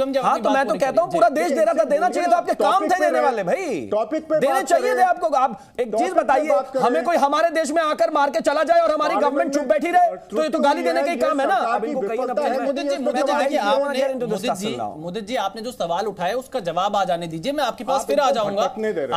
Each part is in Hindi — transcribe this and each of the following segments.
हाँ तो मैं तो कहता हूँ पूरा देश दे रहा था देना चाहिए आपके काम थे देने वाले भाई टॉपिक पे देने चाहिए थे आपको आप एक चीज बताइए हमें कोई हमारे देश में आकर मार के चला जाए और हमारी गवर्नमेंट चुप बैठी रहे तो ये तो गाली देने का ही काम है ना मोदी जी आपने जो सवाल उठाया उसका जवाब आ जाने दीजिए मैं आपके पास फिर आ जाऊंगा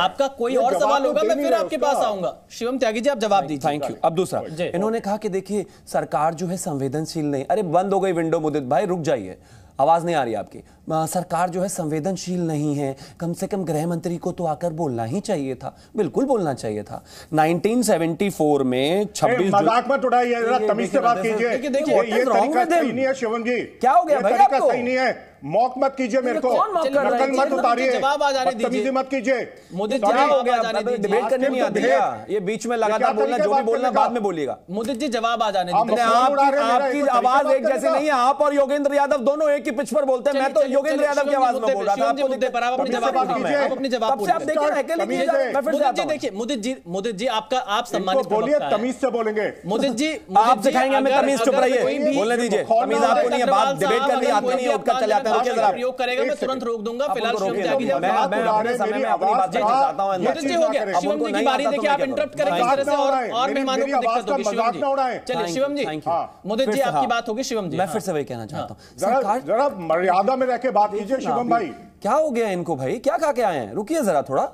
आपका कोई और सवाल तो होगा मैं फिर आपके पास आऊंगा शिवम त्यागी जी आप जवाब दीजिए थैंक यू अब दूसरा इन्होंने कहा कि देखिए सरकार जो है संवेदनशील नहीं अरे बंद हो गई विंडो मुदित भाई रुक जाइए आवाज़ नहीं आ रही आपकी सरकार जो है संवेदनशील नहीं है कम से कम गृह मंत्री को तो आकर बोलना ही चाहिए था बिल्कुल बोलना चाहिए था 1974 में 26 मजाक मत उड़ाइए तमीज से बात कीजिए देखिए ये तरीका सही नहीं है शिवम जी क्या हो गया भाई आपको सही नहीं है मौक मत कीजिए मेरे को नकल मत उतारिए जवाब आ जाने दीजिए मत कीजिए मोदी जवाब आ जाने तो दीजिए डिबेट करने नहीं तो आती है ये बीच में तो लगातार बोलना जो भी बोलना बाद में बोलिएगा मोदी जी जवाब आ जाने दीजिए आपकी आवाज एक जैसे नहीं है आप और योगेंद्र यादव दोनों एक ही पिच पर बोलते हैं मैं तो योगेंद्र यादव की आवाज में बोल रहा था आपको मुद्दे पर आप अपने जवाब आप अपने जवाब आप देखिए देखिए मुदित जी मुदित जी आपका आप सम्मानित बोलिए तमीज से बोलेंगे मुदित जी आप दिखाएंगे हमें तमीज चुप रहिए बोलने दीजिए तमीज आपको नहीं है बात डिबेट कर ली आती नहीं उठकर चले आते हैं रुकिए जरा प्रयोग करेगा मैं तुरंत रोक दूंगा फिलहाल आगे मैं आपको आने समय में अपनी बात बताता हूं मुदित जी हो गया शिवम जी की बारी देखिए आप इंटरप्ट करेंगे इस तरह से और और मेहमानों को दिक्कत होगी शिवम जी चलिए शिवम जी मुदित जी आपकी बात होगी शिवम जी मैं फिर से वही कहना चाहता हूं सरकार जरा मर्यादा में रह के बात कीजिए शुभम भाई क्या हो गया इनको भाई क्या खा के आए हैं रुकिए जरा थोड़ा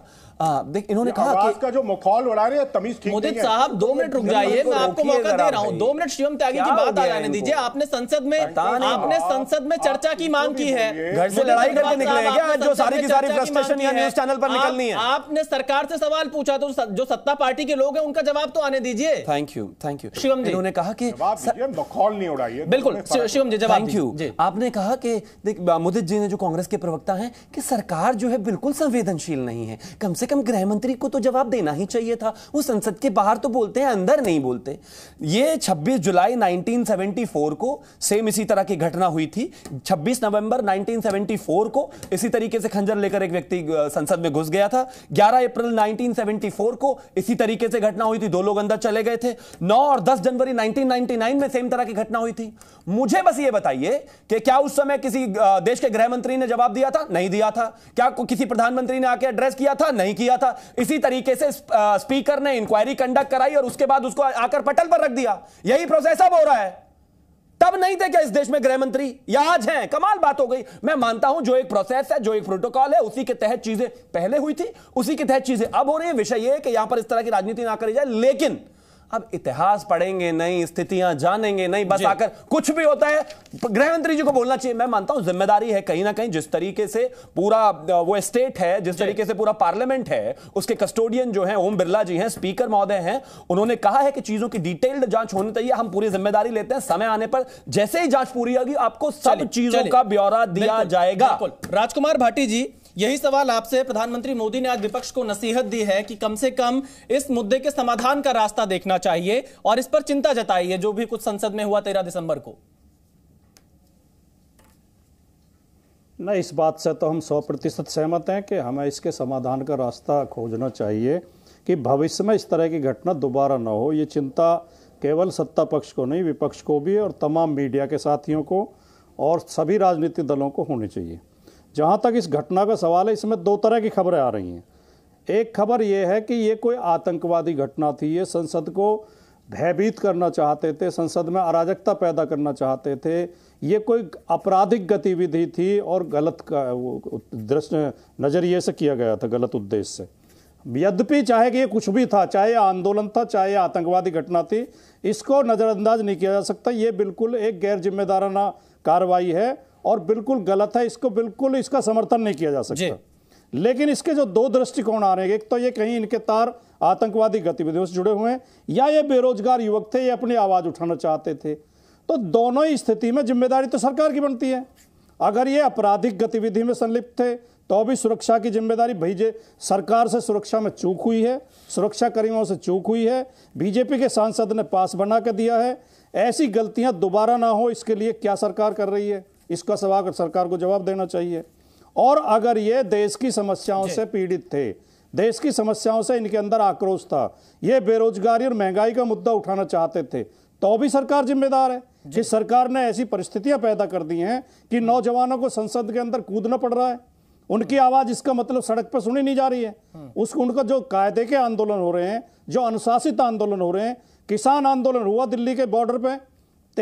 देख इन्होंने कहा कि का जो मखौल उड़ा रहे तमीज ठीक नहीं है साहब दो तो मिनट रुक जाइए तो मैं आपको मौका दे रहा हूँ दो मिनट शिवम त्यागी की बात आ जाने दीजिए आपने संसद में आपने संसद में चर्चा की मांग की है घर से लड़ाई करके निकले जो सारी की सारी फ्रस्ट्रेशन ये न्यूज चैनल पर निकलनी है आपने सरकार से सवाल पूछा तो जो सत्ता पार्टी के लोग हैं उनका जवाब तो आने दीजिए thank you thank you Shivam ji उन्होंने कहा कि मखौल नहीं उड़ाइए तो बिल्कुल शिवम जी जवाब थैंक यू आपने कहा कि देख मुदित जी ने जो कांग्रेस के प्रवक्ता है कि सरकार जो है बिल्कुल संवेदनशील नहीं है कम से कम गृह मंत्री को तो जवाब देना ही चाहिए था वो संसद के बाहर तो बोलते हैं अंदर नहीं बोलते ये 26 जुलाई 1974 को सेम इसी तरह की घटना हुई थी 26 नवंबर 1974 को इसी तरीके से खंजर लेकर एक व्यक्ति संसद में घुस गया था 11 अप्रैल 1974 को इसी तरीके से घटना हुई थी दो लोग अंदर चले गए थे 9 और 10 जनवरी 1999 में सेम तरह की घटना हुई थी मुझे बस ये बताइए कि क्या उस समय किसी देश के गृह मंत्री ने जवाब दिया था नहीं दिया था क्या किसी प्रधानमंत्री ने आके एड्रेस किया था नहीं नहीं किया था इसी तरीके से स्पीकर ने इंक्वायरी कंडक्ट कराई और उसके बाद उसको आकर पटल पर रख दिया यही प्रोसेस अब हो रहा है तब नहीं थे क्या इस देश में गृहमंत्री या आज हैं कमाल बात हो गई मैं मानता हूं जो एक प्रोसेस है जो एक प्रोटोकॉल है उसी के तहत चीजें पहले हुई थी उसी के तहत चीजें अब हो रही है विषय यह कि यहां पर इस तरह की राजनीति ना करी जाए लेकिन अब इतिहास पढ़ेंगे नई स्थितियां जानेंगे नहीं बस आकर कुछ भी होता है गृहमंत्री जी को बोलना चाहिए मैं मानता हूं जिम्मेदारी है कहीं ना कहीं जिस तरीके से पूरा वो स्टेट है जिस तरीके से पूरा पार्लियामेंट है उसके कस्टोडियन जो है ओम बिरला जी हैं स्पीकर महोदय हैं उन्होंने कहा है कि चीजों की डिटेल्ड जांच होनी चाहिए हम पूरी जिम्मेदारी लेते हैं समय आने पर जैसे ही जांच पूरी होगी आपको सब चीजों का ब्यौरा दिया जाएगा राजकुमार भाटी जी यही सवाल आपसे प्रधानमंत्री मोदी ने आज विपक्ष को नसीहत दी है कि कम से कम इस मुद्दे के समाधान का रास्ता देखना चाहिए और इस पर चिंता जताई है जो भी कुछ संसद में हुआ तेरह दिसंबर को न इस बात से तो हम सौ प्रतिशत सहमत हैं कि हमें इसके समाधान का रास्ता खोजना चाहिए कि भविष्य में इस तरह की घटना दोबारा ना हो ये चिंता केवल सत्ता पक्ष को नहीं विपक्ष को भी और तमाम मीडिया के साथियों को और सभी राजनीतिक दलों को होनी चाहिए जहाँ तक इस घटना का सवाल है इसमें दो तरह की खबरें आ रही हैं एक खबर ये है कि ये कोई आतंकवादी घटना थी ये संसद को भयभीत करना चाहते थे संसद में अराजकता पैदा करना चाहते थे ये कोई आपराधिक गतिविधि थी और गलत का दृष्ट नज़रिए से किया गया था गलत उद्देश्य से यद्यपि चाहे कि ये कुछ भी था चाहे आंदोलन था चाहे आतंकवादी घटना थी इसको नज़रअंदाज नहीं किया जा सकता ये बिल्कुल एक गैर जिम्मेदाराना कार्रवाई है और बिल्कुल गलत है इसको बिल्कुल इसका समर्थन नहीं किया जा सकता लेकिन इसके जो दो दृष्टिकोण आ रहे हैं एक तो ये कहीं इनके तार आतंकवादी गतिविधियों से जुड़े हुए हैं या ये बेरोजगार युवक थे ये अपनी आवाज़ उठाना चाहते थे तो दोनों ही स्थिति में जिम्मेदारी तो सरकार की बनती है अगर ये आपराधिक गतिविधि में संलिप्त थे तो भी सुरक्षा की जिम्मेदारी भेजे सरकार से सुरक्षा में चूक हुई है सुरक्षाकर्मियों से चूक हुई है बीजेपी के सांसद ने पास बना कर दिया है ऐसी गलतियां दोबारा ना हो इसके लिए क्या सरकार कर रही है इसका सवाल सरकार को जवाब देना चाहिए और अगर ये देश की समस्याओं से पीड़ित थे देश की समस्याओं से इनके अंदर आक्रोश था ये बेरोजगारी और महंगाई का मुद्दा उठाना चाहते थे तो भी सरकार जिम्मेदार है जिस सरकार ने ऐसी परिस्थितियां पैदा कर दी हैं कि हम्म। नौजवानों को संसद के अंदर कूदना पड़ रहा है उनकी हम्म। आवाज इसका मतलब सड़क पर सुनी नहीं जा रही है हम्म। उस उनका जो कायदे के आंदोलन हो रहे हैं जो अनुशासित आंदोलन हो रहे हैं किसान आंदोलन हुआ दिल्ली के बॉर्डर पर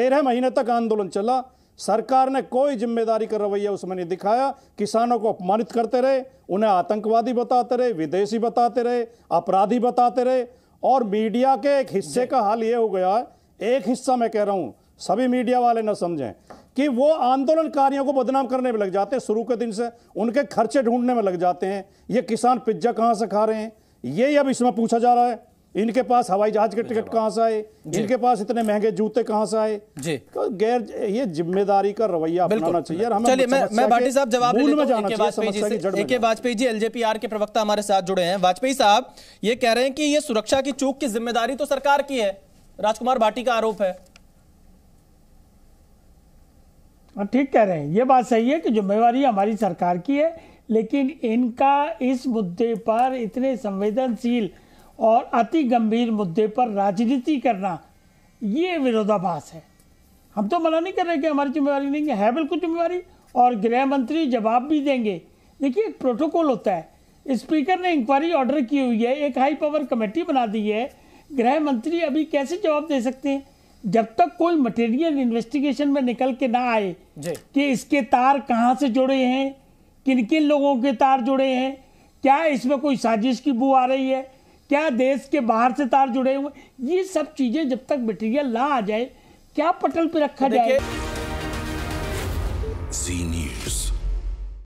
तेरह महीने तक आंदोलन चला सरकार ने कोई जिम्मेदारी का रवैया उसमें नहीं दिखाया किसानों को अपमानित करते रहे उन्हें आतंकवादी बताते रहे विदेशी बताते रहे अपराधी बताते रहे और मीडिया के एक हिस्से का हाल ये हो गया है एक हिस्सा मैं कह रहा हूँ सभी मीडिया वाले ना समझें कि वो आंदोलनकारियों को बदनाम करने में लग जाते हैं शुरू के दिन से उनके खर्चे ढूंढने में लग जाते हैं ये किसान पिज्जा कहाँ से खा रहे हैं ये अब इसमें पूछा जा रहा है इनके पास हवाई जहाज के टिकट कहाँ से आए इनके पास इतने महंगे जूते कहाँ से आए जी तो गैर ये जिम्मेदारी का रवैया अपनाना चाहिए चलिए मैं मैं भाटी साहब जवाब मूल में जाना चाहिए के वाजपेयी जी एलजेपीआर के प्रवक्ता हमारे साथ जुड़े हैं वाजपेयी साहब ये कह रहे हैं कि ये सुरक्षा की चूक की जिम्मेदारी तो सरकार की है राजकुमार भाटी का आरोप है हाँ, ठीक कह रहे हैं ये बात सही है कि जिम्मेवारी हमारी सरकार की है लेकिन इनका इस मुद्दे पर इतने संवेदनशील और अति गंभीर मुद्दे पर राजनीति करना ये विरोधाभास है हम तो मना नहीं कर रहे कि हमारी जिम्मेवारी नहीं है, है बिल्कुल जिम्मेवारी और गृह मंत्री जवाब भी देंगे देखिए एक प्रोटोकॉल होता है स्पीकर ने इंक्वायरी ऑर्डर की हुई है एक हाई पावर कमेटी बना दी है गृह मंत्री अभी कैसे जवाब दे सकते हैं जब तक कोई मटेरियल इन्वेस्टिगेशन में निकल के ना आए कि इसके तार कहाँ से जुड़े हैं किन किन लोगों के तार जुड़े हैं क्या इसमें कोई साजिश की बू आ रही है क्या देश के बाहर से तार जुड़े हुए ये सब चीजें जब तक मटेरियल ना आ जाए क्या पटल पे रखा तो जाए